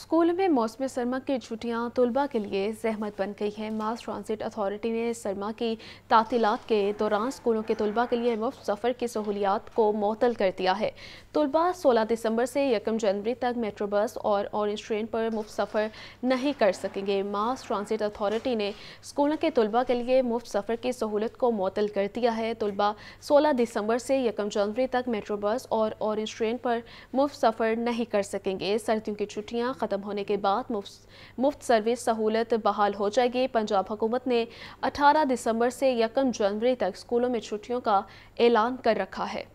school में मौसम सरमा की छुट्टियां तलबा के लिए जहमत बन गई हैं मास ट्रांसिट अथॉरिटी ने सरमा की तातीलत के दौरान स्कूलों के तलबा के लिए मुफ्त सफ़र की सहूलियात को मअतल कर दिया है तलबा 16 दिसंबर से यकम जनवरी तक मेट्रो बस और ऑरेंज ट्रेन पर मुफ्त सफ़र नहीं कर सकेंगे मास ट्रांसिट अथॉरिटी ने स्कूलों के तलबा के लिए मुफ्त सफ़र की सहूलत को मअतल कर दिया है तलबा सोलह दिसंबर से यकम जनवरी तक मेट्रो बस और ऑरेंज ट्रेन पर मुफ्त सफ़र नहीं कर सकेंगे सर्दियों की छुट्टियाँ ख़त्म होने के बाद मुफ्त सर्विस सहूलत बहाल हो जाएगी पंजाब हुकूमत ने 18 दिसंबर से यकम जनवरी तक स्कूलों में छुट्टियों का ऐलान कर रखा है